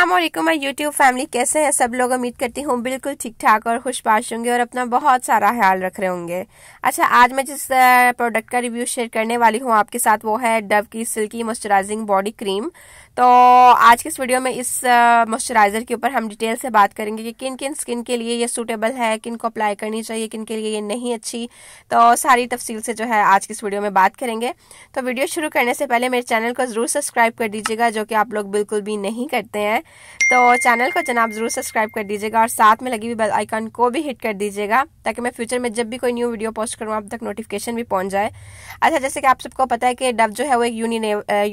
अस्सलाम वालेकुम my YouTube family कैसे हैं सब लोग उम्मीद करती हूँ बिल्कुल ठीक ठाक और खुशपाश होंगे और अपना बहुत सारा ख्याल रख रहे होंगे अच्छा आज मैं जिस प्रोडक्ट का रिव्यू शेयर करने वाली हूँ आपके साथ वो है डव की सिल्की मॉइस्चराइजिंग बॉडी क्रीम तो आज के इस वीडियो में इस मॉइस्चराइज़र के ऊपर हम डिटेल से बात करेंगे कि किन किन स्किन के लिए ये सूटेबल है किन को अप्लाई करनी चाहिए किन के लिए ये नहीं अच्छी तो सारी तफसील से जो है आज की इस वीडियो में बात करेंगे तो वीडियो शुरू करने से पहले मेरे चैनल को ज़रूर सब्सक्राइब कर दीजिएगा जो कि आप लोग बिल्कुल भी नहीं करते हैं तो चैनल को जनाब ज़रूर सब्सक्राइब कर दीजिएगा और साथ में लगी हुई बेल आइकन को भी हिट कर दीजिएगा ताकि मैं फ्यूचर में जब भी कोई न्यू वीडियो पोस्ट करूँ आप तक नोटिफिकेशन भी पहुंच जाए अच्छा जैसे कि आप सबको पता है कि डव जो है वो एक यूनि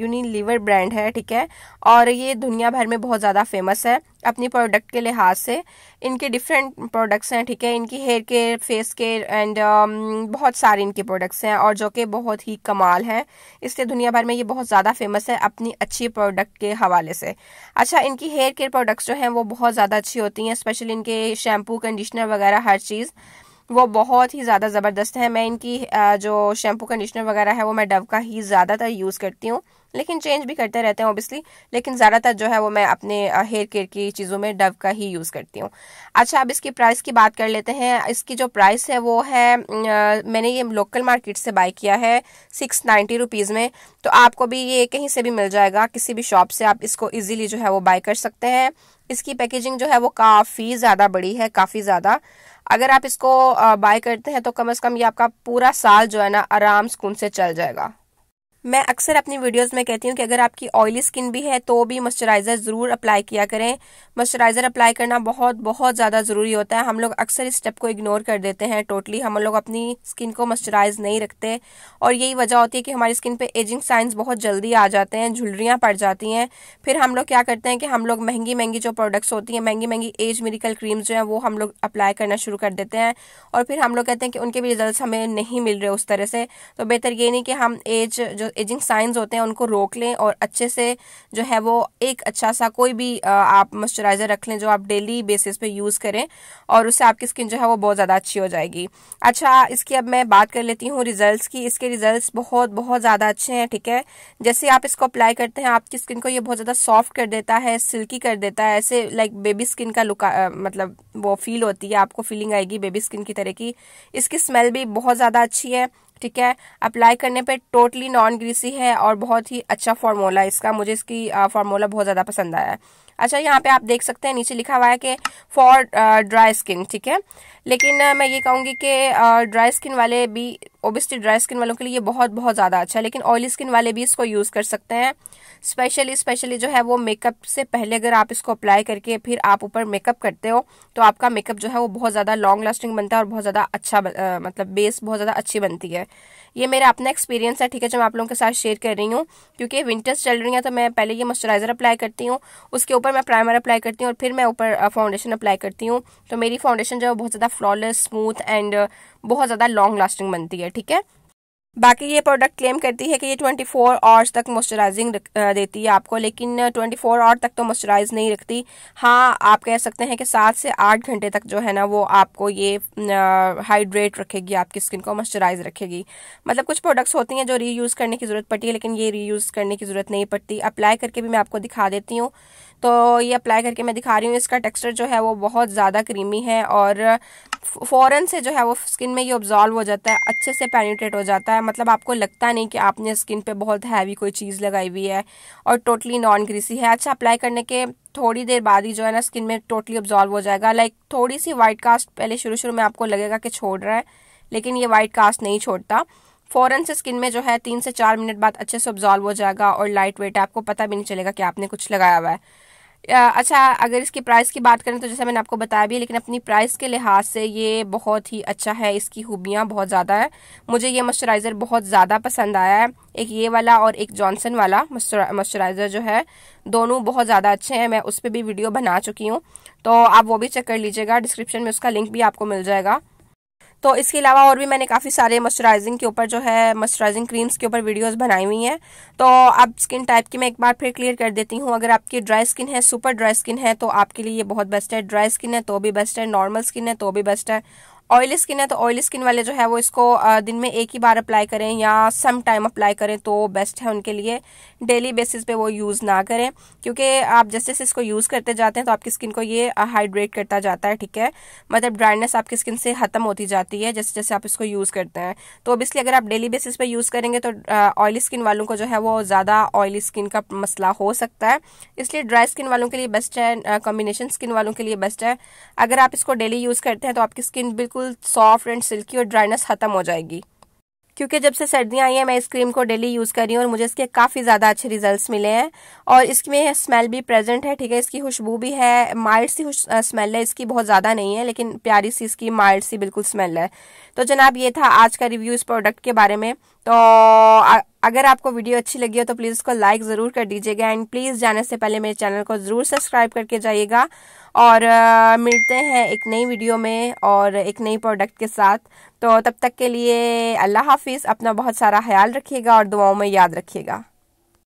यूनिलीवर ब्रांड है ठीक है और ये दुनिया भर में बहुत ज़्यादा फेमस है अपनी प्रोडक्ट के लिहाज से इनके डिफरेंट प्रोडक्ट्स हैं ठीक है इनकी hair care face care and बहुत सारे इनके प्रोडक्ट्स हैं और जो कि बहुत ही कमाल हैं इसलिए दुनिया भर में ये बहुत ज़्यादा फेमस है अपनी अच्छी प्रोडक्ट के हवाले से अच्छा इनकी हेयर केयर प्रोडक्ट्स जो हैं वो बहुत ज़्यादा अच्छी होती हैं स्पेशली इनके शैम्पू कंडीशनर वगैरह हर चीज़ वो बहुत ही ज़्यादा ज़बरदस्त है मैं इनकी जो शैम्पू कंडीशनर वगैरह है वो मैं डव का ही ज़्यादातर यूज़ करती हूँ लेकिन चेंज भी करते रहते हैं ओबियसली लेकिन ज़्यादातर जो है वो मैं अपने हेयर केयर की चीज़ों में डव का ही यूज़ करती हूँ अच्छा अब इसकी प्राइस की बात कर लेते हैं इसकी जो प्राइस है वो है आ, मैंने ये लोकल मार्केट से बाई किया है सिक्स नाइन्टी रुपीज़ में तो आपको भी ये कहीं से भी मिल जाएगा किसी भी शॉप से आप इसको ईजिली जो है वो बाई कर सकते हैं इसकी पैकेजिंग जो है वो काफ़ी ज़्यादा बड़ी है काफ़ी ज़्यादा अगर आप इसको बाय करते हैं तो कम अज़ कम ये आपका पूरा साल जो है ना आराम सुकून से चल जाएगा मैं अक्सर अपनी वीडियोस में कहती हूँ कि अगर आपकी ऑयली स्किन भी है तो भी मॉइस्चराइज़र ज़रूर अप्लाई किया करें मॉइस्चराइज़र अप्लाई करना बहुत बहुत ज़्यादा ज़रूरी होता है हम लोग अक्सर इस स्टेप को इग्नोर कर देते हैं टोटली हम लोग अपनी स्किन को मॉइस्चराइज़ नहीं रखते और यही वजह होती है कि हमारी स्किन पर एजिंग साइंस बहुत जल्दी आ जाते हैं झुलरियाँ पड़ जाती हैं फिर हम लोग क्या करते हैं कि हम लोग महंगी महंगी जो प्रोडक्ट्स होती हैं महंगी महंगी एज मेडिकल क्रीम्स जो हैं वो हम लोग अप्लाई करना शुरू कर देते हैं और फिर हम लोग कहते हैं कि उनके भी रिजल्ट हमें नहीं मिल रहे उस तरह से तो बेहतर ये नहीं कि हम एज जो एजिंग साइंस होते हैं उनको रोक लें और अच्छे से जो है वो एक अच्छा सा कोई भी आप मॉइस्चराइज़र रख लें जो आप डेली बेसिस पे यूज़ करें और उससे आपकी स्किन जो है वो बहुत ज़्यादा अच्छी हो जाएगी अच्छा इसकी अब मैं बात कर लेती हूँ रिजल्ट की इसके रिजल्ट बहुत बहुत ज़्यादा अच्छे हैं ठीक है जैसे आप इसको अप्लाई करते हैं आपकी स्किन को ये बहुत ज़्यादा सॉफ्ट कर देता है सिल्की कर देता है ऐसे लाइक बेबी स्किन का लुक मतलब वो फील होती है आपको फीलिंग आएगी बेबी स्किन की तरह की इसकी स्मेल भी बहुत ज़्यादा अच्छी है ठीक है अप्लाई करने पे टोटली नॉन ग्रीसी है और बहुत ही अच्छा फार्मूला है इसका मुझे इसकी फार्मूला बहुत ज़्यादा पसंद आया है अच्छा यहाँ पे आप देख सकते हैं नीचे लिखा हुआ है कि फॉर ड्राई स्किन ठीक है लेकिन मैं ये कहूँगी कि ड्राई स्किन वाले भी ओबियसली ड्राई स्किन वालों के लिए बहुत बहुत ज़्यादा अच्छा है लेकिन ऑयली स्किन वाले भी इसको यूज़ कर सकते हैं स्पेशली स्पेशली जो है वो मेकअप से पहले अगर आप इसको अप्लाई करके फिर आप ऊपर मेकअप करते हो तो आपका मेकअप जो है वो बहुत ज़्यादा लॉन्ग लास्टिंग बनता है और बहुत ज़्यादा अच्छा मतलब बेस बहुत ज़्यादा अच्छी बनती है ये मेरा अपना एक्सपीरियंस है ठीक है जो मैं आप लोगों के साथ शेयर कर रही हूँ क्योंकि विंटर्स चल रही हैं तो मैं पहले ये मॉइस्चराइज़र अप्लाई करती हूँ उसके ऊपर मैं प्राइमर अप्लाई करती हूँ और फिर मैं ऊपर फाउंडेशन अप्लाई करती हूँ तो मेरी फाउंडेशन जो है बहुत ज़्यादा फ्लॉलेस स्मूथ एंड बहुत ज़्यादा लॉन्ग लास्टिंग बनती है ठीक है बाकी ये प्रोडक्ट क्लेम करती है कि ये 24 फोर आवर्स तक मॉइस्चराइजिंग देती है आपको लेकिन 24 फोर आवर तक तो मॉइस्चराइज नहीं रखती हाँ आप कह सकते हैं कि सात से आठ घंटे तक जो है ना वो आपको ये हाइड्रेट रखेगी आपकी स्किन को मॉइस्चराइज रखेगी मतलब कुछ प्रोडक्ट्स होती हैं जो रीयूज़ करने की ज़रूरत पड़ती है लेकिन ये रीयूज़ करने की ज़रूरत नहीं पड़ती अप्लाई करके भी मैं आपको दिखा देती हूँ तो ये अप्लाई करके मैं दिखा रही हूँ इसका टेक्सचर जो है वो बहुत ज़्यादा क्रीमी है और फ़ौरन से जो है वो स्किन में ये ऑब्जॉल्व हो जाता है अच्छे से पेनिट्रेट हो जाता है मतलब आपको लगता नहीं कि आपने स्किन पे बहुत हैवी कोई चीज़ लगाई हुई है और टोटली नॉन ग्रीसी है अच्छा अप्लाई करने के थोड़ी देर बाद ही जो है ना स्किन में टोटली ऑब्जॉल्व हो जाएगा लाइक थोड़ी सी वाइट कास्ट पहले शुरू शुरू में आपको लगेगा कि छोड़ रहा है लेकिन ये वाइट कास्ट नहीं छोड़ता फ़ौरन से स्किन में जो है तीन से चार मिनट बाद अच्छे से ऑब्जॉल्व हो जाएगा और लाइट वेट है आपको पता भी नहीं चलेगा कि आपने कुछ लगाया हुआ है अच्छा अगर इसकी प्राइस की बात करें तो जैसे मैंने आपको बताया भी लेकिन अपनी प्राइस के लिहाज से ये बहुत ही अच्छा है इसकी खूबियाँ बहुत ज़्यादा है मुझे ये मॉइस्चराइज़र बहुत ज़्यादा पसंद आया है एक ये वाला और एक जॉनसन वाला मॉइस्चराइज़र जो है दोनों बहुत ज़्यादा अच्छे हैं मैं उस पर भी वीडियो बना चुकी हूँ तो आप वो भी चेक कर लीजिएगा डिस्क्रिप्शन में उसका लिंक भी आपको मिल जाएगा तो इसके अलावा और भी मैंने काफ़ी सारे मॉइस्चराइजिंग के ऊपर जो है मॉइस्चराइजिंग क्रीम्स के ऊपर वीडियोस बनाई हुई हैं तो अब स्किन टाइप की मैं एक बार फिर क्लियर कर देती हूँ अगर आपकी ड्राई स्किन है सुपर ड्राई स्किन है तो आपके लिए ये बहुत बेस्ट है ड्राई स्किन है तो भी बेस्ट है नॉर्मल स्किन है तो भी बेस्ट है ऑयली स्किन है तो ऑयली स्किन वाले जो है वो इसको दिन में एक ही बार अप्लाई करें या सम टाइम अप्लाई करें तो बेस्ट है उनके लिए डेली बेसिस पे वो यूज़ ना करें क्योंकि आप जैसे जैसे इसको यूज़ करते जाते हैं तो आपकी स्किन को ये हाइड्रेट करता जाता है ठीक है मतलब ड्राइनेस आपकी स्किन से ख़त्म होती जाती है जैसे जैसे आप इसको यूज़ करते हैं तो ऑब्वियसली अगर आप डेली बेसिस पे यूज़ करेंगे तो ऑयली स्किन वालों को जो है वो ज़्यादा ऑयली स्किन का मसला हो सकता है इसलिए ड्राई स्किन वालों के लिए बेस्ट है कॉम्बिनेशन स्किन वालों के लिए बेस्ट है अगर आप इसको डेली यूज़ करते हैं तो आपकी स्किन बिल्कुल बिल्कुल सॉफ्ट एंड सिल्की और ड्राइनेस खत्म हो जाएगी क्योंकि जब से सर्दियां आई हैं मैं इस क्रीम को डेली यूज़ कर रही हूँ और मुझे इसके काफ़ी ज़्यादा अच्छे रिजल्ट्स मिले हैं और इसमें स्मेल भी प्रेजेंट है ठीक है इसकी खुशबू भी है माइल्ड सी स्मेल है इसकी बहुत ज़्यादा नहीं है लेकिन प्यारी सी इसकी माइल्ड सी बिल्कुल स्मेल है तो जनाब ये था आज का रिव्यू इस प्रोडक्ट के बारे में तो अगर आपको वीडियो अच्छी लगी हो तो प्लीज़ उसको लाइक ज़रूर कर दीजिएगा एंड प्लीज़ जाने से पहले मेरे चैनल को ज़रूर सब्सक्राइब करके जाइएगा और आ, मिलते हैं एक नई वीडियो में और एक नई प्रोडक्ट के साथ तो तब तक के लिए अल्लाह हाफिज़ अपना बहुत सारा ख्याल रखिएगा और दुआओं में याद रखिएगा